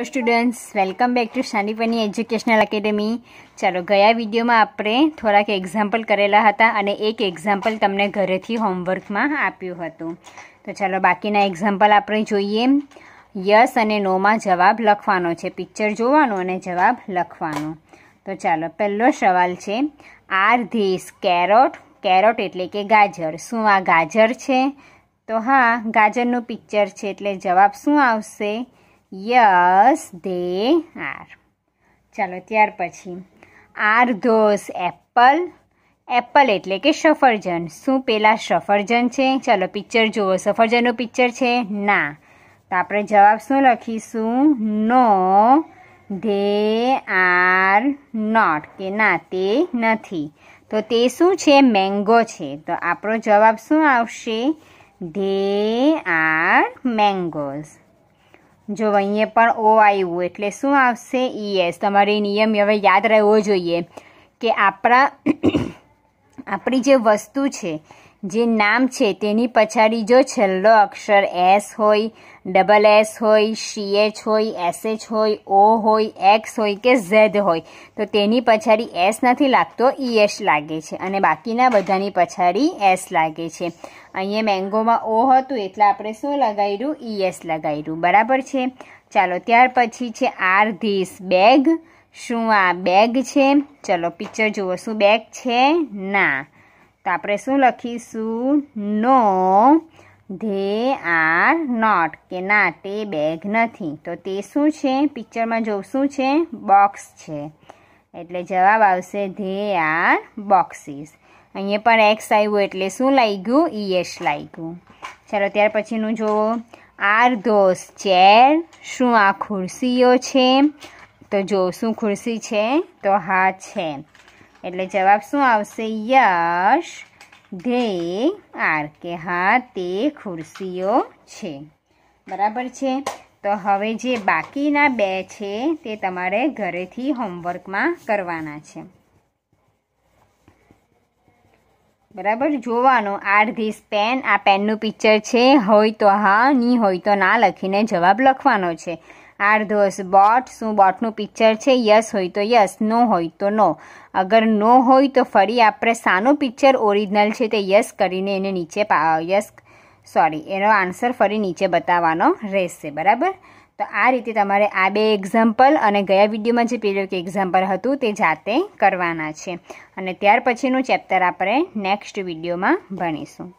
hello students welcome back to શાનીપની educational academy ચાલો ગયા વિડીયોમાં આપણે થોડાક એક્ઝામ્પલ કરેલા હતા અને એક એક્ઝામ્પલ તમને ઘરેથી હોમવર્કમાં આપ્યું હતું તો ચાલો બાકીના એક્ઝામ્પલ આપણે જોઈએ યસ અને નોમાં જવાબ લખવાનો છે પિક્ચર જોવાનો અને જવાબ લખવાનો તો ચાલો પહેલો સવાલ છે આર ધીસ કેરોટ કેરોટ એટલે કે ગાજર શું આ ગાજર છે તો હા ગાજરનું પિક્ચર છે એટલે જવાબ શું આવશે યસ દે આર ચાલો ત્યાર પછી આર ધોસ એપલ એપલ એટલે કે સફરજન શું પેલા સફરજન છે ચાલો પિક્ચર જુઓ સફરજનનું પિક્ચર છે ના તો આપણે જવાબ શું લખીશું નો ધે આર નોટ કે ના તે નથી તો તે શું છે મેંગો છે તો આપણો જવાબ શું આવશે ધે આર મેંગોઝ જો અહીંયા પણ ઓ આવ્યું એટલે શું આવશે ઈએસ e તમારે નિયમ હવે યાદ રહેવો જોઈએ કે આપણા આપણી જે વસ્તુ છે જે નામ છે તેની પછાડી જો છેલ્લો અક્ષર એસ હોય ડબલ એસ હોય સીએચ હોય એસએચ હોય ઓ હોય એક્સ હોય કે ઝેડ હોય તો તેની પછાડી એસ નથી લાગતો ઈએસ e લાગે છે અને બાકીના બધાની પછાડી એસ લાગે છે અહીંયા મેંગોમાં ઓ હતું એટલે આપણે શું લગાવ્યું ઈએસ e લગાવ્યું બરાબર છે ચાલો ત્યાર પછી છે આર ધીસ બેગ શું આ બેગ છે ચલો પિક્ચર જુઓ શું બેગ છે ના તો આપણે શું લખીશું નો ધે આર નોટ કે ના તે બેગ નથી તો તે શું છે પિક્ચરમાં જોઉં શું છે બોક્સ છે એટલે જવાબ આવશે ધે આર બોક્સીસ અહીંયા પણ એક્સ આવ્યું એટલે શું લાગ્યું ઈએસ લાગ્યું ચાલો ત્યાર પછીનું જુઓ આર ધોસ ચેર શું આ ખુરશીઓ છે તો જો શું ખુરશી છે તો હા છે એટલે જવાબ શું આવશે યશ ધે આર કે હા તે ખુરશીઓ છે બરાબર છે તો હવે જે બાકીના બે છે તે તમારે ઘરેથી હોમવર્કમાં કરવાના છે બરાબર જોવાનું આર ધીસ પેન આ પેનનું પિક્ચર છે હોય તો હા નહીં હોય તો ના લખીને જવાબ લખવાનો છે આર ધોઝ બોટ શું બોટનું પિક્ચર છે યસ હોય તો યસ નો હોય તો નો અગર નો હોય તો ફરી આપણે સાનું પિક્ચર ઓરિજિનલ છે તે યસ કરીને એને નીચે યસ સોરી એનો આન્સર ફરી નીચે બતાવવાનો રહેશે બરાબર તો આ રીતે તમારે આ બે એક્ઝામ્પલ અને ગયા વિડીયોમાં જે પેલું કે એક્ઝામ્પલ હતું તે જાતે કરવાના છે અને ત્યાર પછીનું ચેપ્ટર આપણે નેક્સ્ટ વિડીયોમાં ભણીશું